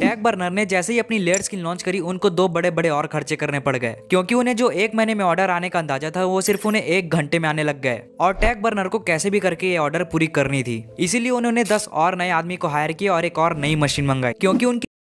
tag burner ने जैसे ही अपनी लेयर स्किन लॉन्च करी उनको दो बड़े बड़े और खर्चे करने पड़ गए क्योंकि उन्हें जो एक महीने में ऑर्डर आने का अंदाजा था वो सिर्फ उन्हें एक घंटे में आने लग गए और टैग बर्नर को कैसे भी करके ये ऑर्डर पूरी करनी थी इसीलिए उन्होंने दस और नए आदमी को हायर किया और एक और नई मशीन मंगाई क्योंकि उनकी